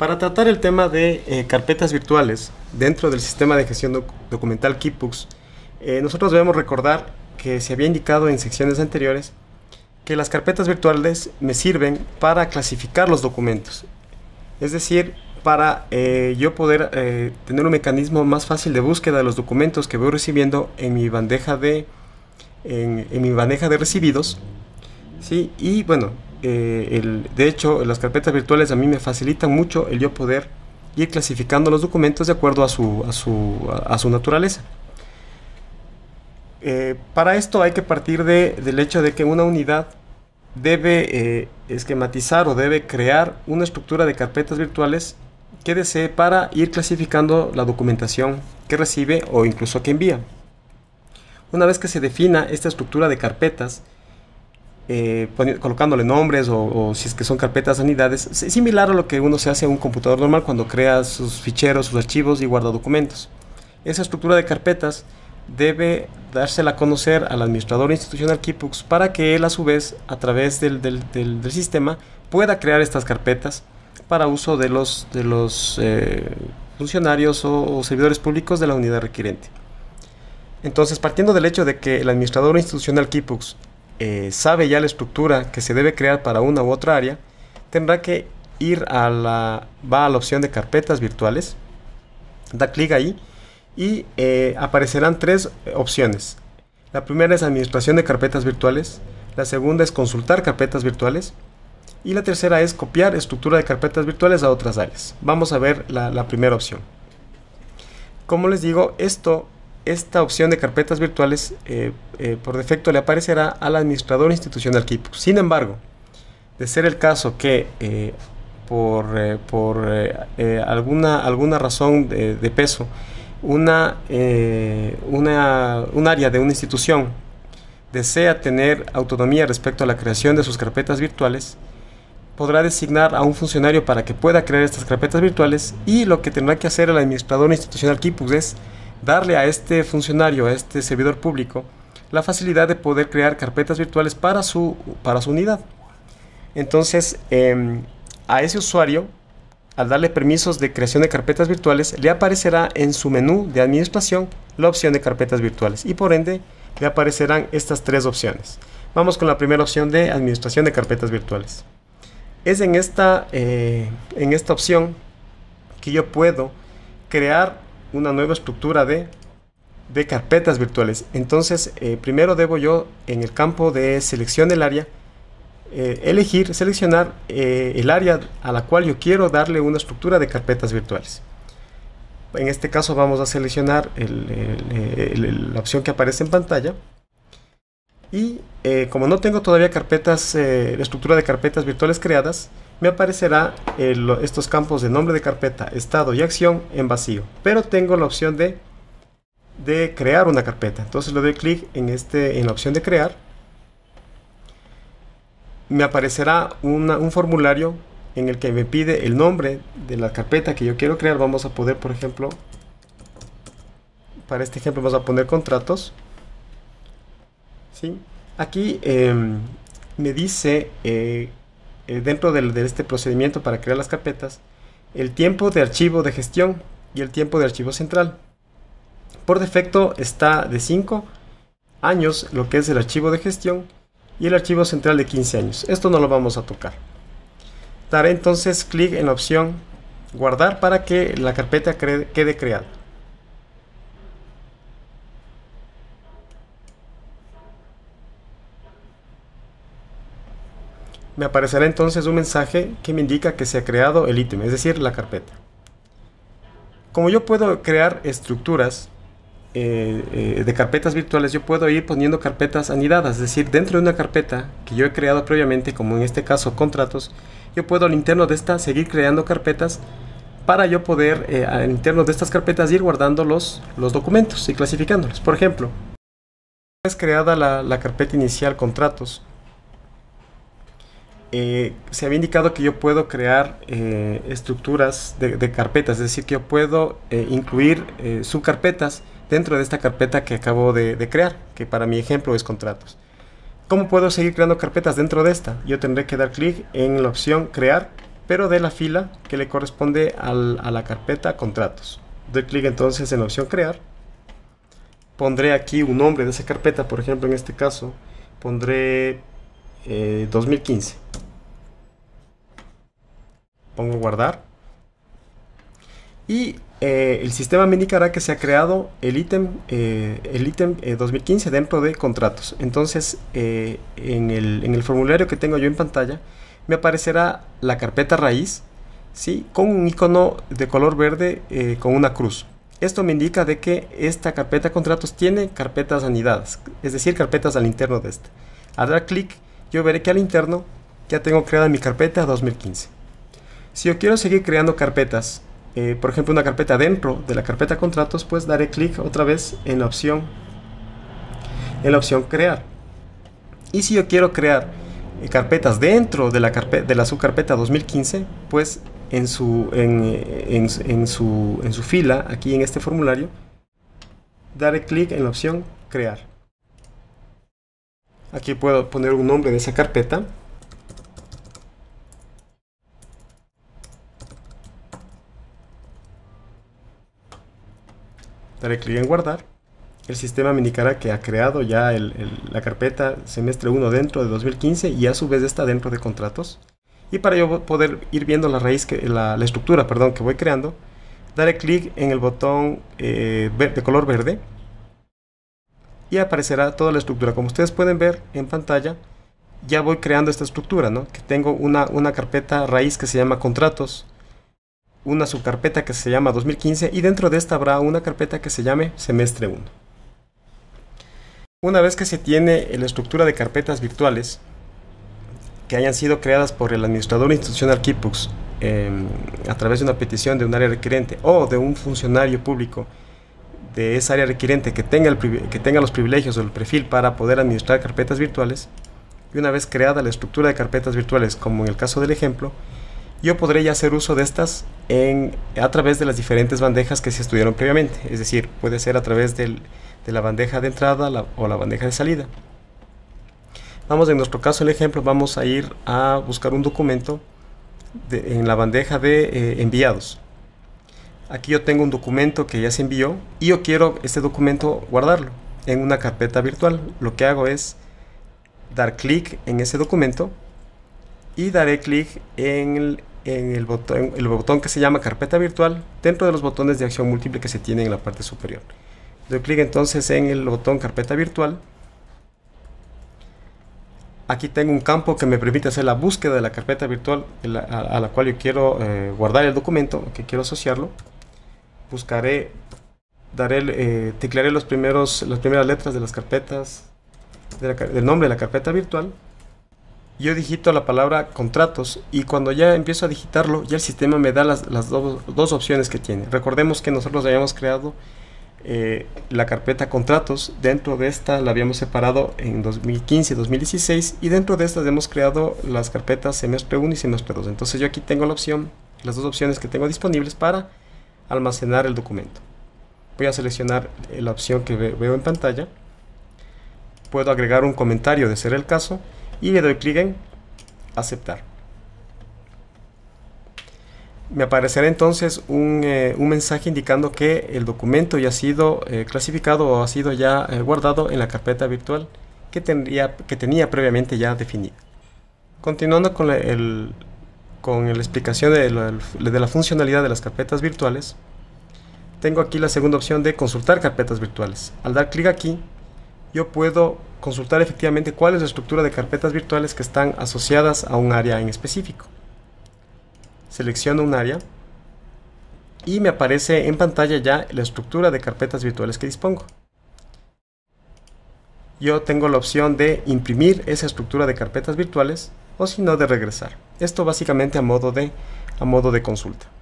Para tratar el tema de eh, carpetas virtuales dentro del sistema de gestión documental Kipux, eh, nosotros debemos recordar que se había indicado en secciones anteriores que las carpetas virtuales me sirven para clasificar los documentos. Es decir, para eh, yo poder tener un mecanismo más fácil de búsqueda de los documentos que voy recibiendo en mi bandeja de en mi bandeja de recibidos sí y bueno eh, de hecho las carpetas virtuales a mí me facilitan mucho el yo poder ir clasificando los documentos de acuerdo a su, naturaleza. Eh, para esto hay que partir del hecho de que una unidad debe eh, esquematizar o debe crear una estructura de carpetas virtuales que desee para ir clasificando la documentación que recibe o incluso que envía. Una vez que se defina esta estructura de carpetas, eh, colocándole nombres o, si es que son carpetas unidades es similar a lo que uno se hace en un computador normal cuando crea sus ficheros, sus archivos y guarda documentos. Esa estructura de carpetas debe dársela a conocer al administrador institucional Kipux para que él a su vez, a través del, sistema, pueda crear estas carpetas para uso de los, de los eh, funcionarios o, servidores públicos de la unidad requiriente. Entonces, partiendo del hecho de que el administrador institucional Kipux eh, sabe ya la estructura que se debe crear para una u otra área, tendrá que ir a la, va a la opción de carpetas virtuales, da clic ahí y eh, aparecerán tres opciones. La primera es administración de carpetas virtuales, la segunda es consultar carpetas virtuales y la tercera es copiar estructura de carpetas virtuales a otras áreas. Vamos a ver la primera opción. Como les digo, esto esta opción de carpetas virtuales eh, eh, por defecto le aparecerá al administrador institucional KIPU. Sin embargo, de ser el caso que eh, por, alguna, alguna razón de, peso, una, un área de una institución desea tener autonomía respecto a la creación de sus carpetas virtuales, podrá designar a un funcionario para que pueda crear estas carpetas virtuales y lo que tendrá que hacer el administrador institucional KIPUS es darle a este funcionario, a este servidor público, la facilidad de poder crear carpetas virtuales para su, para su unidad. Entonces, em, a ese usuario, al darle permisos de creación de carpetas virtuales, le aparecerá en su menú de administración la opción de carpetas virtuales y por ende le aparecerán estas tres opciones. Vamos con la primera opción de administración de carpetas virtuales. Es en esta, eh, en esta opción que yo puedo crear una nueva estructura de, carpetas virtuales. Entonces, eh, primero debo yo en el campo de selección del área, eh, elegir, seleccionar eh, el área a la cual yo quiero darle una estructura de carpetas virtuales. En este caso vamos a seleccionar la opción que aparece en pantalla. Y como no tengo todavía carpetas, la estructura de carpetas virtuales creadas, me aparecerá eh, estos campos de nombre de carpeta, estado y acción en vacío. Pero tengo la opción de, crear una carpeta. Entonces le doy clic en, este, en la opción de crear. Me aparecerá un formulario en el que me pide el nombre de la carpeta que yo quiero crear. Vamos a poder, por ejemplo, para este ejemplo vamos a poner contratos. ¿Sí? Aquí em, me dice... Eh, eh, dentro de, de este procedimiento para crear las carpetas, el tiempo de archivo de gestión y el tiempo de archivo central. Por defecto está de 5 años lo que es el archivo de gestión y el archivo central de 15 años. Esto no lo vamos a tocar. Daré entonces clic en la opción guardar para que la carpeta quede creada. me aparecerá entonces un mensaje que me indica que se ha creado el ítem, es decir, la carpeta. Como yo puedo crear estructuras eh, eh, de carpetas virtuales, yo puedo ir poniendo carpetas anidadas, es decir, dentro de una carpeta que yo he creado previamente, como en este caso contratos, yo puedo al interno de esta seguir creando carpetas para yo poder eh, al interno de estas carpetas ir guardando los, los documentos y clasificándolos. Por ejemplo, vez creada la, la carpeta inicial contratos, eh, se había indicado que yo puedo crear eh, estructuras de, carpetas, es decir, que yo puedo eh, incluir subcarpetas dentro de esta carpeta que acabo de, crear, que para mi ejemplo es contratos. ¿Cómo puedo seguir creando carpetas dentro de esta? Yo tendré que dar clic en la opción crear, pero de la fila que le corresponde a la carpeta contratos. Doy clic entonces en la opción crear. Pondré aquí un nombre de esa carpeta, por ejemplo, en este caso pondré 2015 pongo guardar. Y eh, el sistema me indicará que se ha creado el ítem eh, el ítem 2015 eh, dentro de contratos. Entonces, en el, formulario que tengo yo en pantalla, me aparecerá la carpeta raíz, ¿sí? Con un icono de color verde con una cruz. Esto me indica de que esta carpeta contratos tiene carpetas anidadas, es decir, carpetas al interno de esta. Al dar clic, yo veré que al interno ya tengo creada mi carpeta 2015. Si yo quiero seguir creando carpetas, eh, por ejemplo una carpeta dentro de la carpeta contratos, pues daré clic otra vez en la opción, en la opción crear. Y si yo quiero crear eh, carpetas dentro de la, de la subcarpeta 2015, pues en su, eh, su, en su fila, aquí en este formulario, daré clic en la opción crear. Aquí puedo poner un nombre de esa carpeta daré clic en guardar. El sistema me indicará que ha creado ya la carpeta semestre 1 dentro de 2015 y a su vez está dentro de contratos. Y para yo poder ir viendo la raíz, la, estructura perdón, que voy creando, daré clic en el botón eh, de color verde y aparecerá toda la estructura. Como ustedes pueden ver en pantalla, ya voy creando esta estructura, ¿no? que tengo una, una carpeta raíz que se llama contratos, una subcarpeta que se llama 2015 y dentro de esta habrá una carpeta que se llame semestre 1. Una vez que se tiene la estructura de carpetas virtuales que hayan sido creadas por el administrador institucional Kipux em, a través de una petición de un área requerente o de un funcionario público de esa área requerente que tenga, que tenga los privilegios o el perfil para poder administrar carpetas virtuales, y una vez creada la estructura de carpetas virtuales, como en el caso del ejemplo, yo podré ya hacer uso de estas en, a través de las diferentes bandejas que se estudiaron previamente. Es decir, puede ser a través de la bandeja de entrada o la bandeja de salida. Vamos, en nuestro caso, el ejemplo, vamos a ir a buscar un documento en la bandeja de eh, enviados. Aquí yo tengo un documento que ya se envió y yo quiero este documento guardarlo en una carpeta virtual. Lo que hago es dar clic en ese documento y daré clic en el, en el botón, el botón que se llama carpeta virtual dentro de los botones de acción múltiple que se tienen en la parte superior. Doy clic entonces en el botón carpeta virtual. Aquí tengo un campo que me permite hacer la búsqueda de la carpeta virtual a la cual yo quiero eh, guardar el documento, que quiero asociarlo. Buscaré, daré, eh, teclearé los primeros, las primeras letras de las carpetas, del nombre de la carpeta virtual yo digito la palabra contratos y cuando ya empiezo a digitarlo, ya el sistema me da las, dos opciones que tiene. Recordemos que nosotros habíamos creado eh, la carpeta contratos, dentro de esta la habíamos separado en 2015 2016 y dentro de estas hemos creado las carpetas semestre 1 y semestre 2. Entonces yo aquí tengo la opción, las dos opciones que tengo disponibles para almacenar el documento. Voy a seleccionar eh, la opción que veo en pantalla. Puedo agregar un comentario de ser el caso y le doy clic en aceptar. Me aparecerá entonces un, eh, mensaje indicando que el documento ya ha sido eh, clasificado o ha sido ya eh, guardado en la carpeta virtual que, tendría, que tenía previamente ya definida. Continuando con, la, con la explicación de la funcionalidad de las carpetas virtuales, tengo aquí la segunda opción de consultar carpetas virtuales. Al dar clic aquí, yo puedo consultar efectivamente cuál es la estructura de carpetas virtuales que están asociadas a un área en específico. Selecciono un área y me aparece en pantalla ya la estructura de carpetas virtuales que dispongo. Yo tengo la opción de imprimir esa estructura de carpetas virtuales o si no de regresar. Esto básicamente a modo de, a modo de consulta.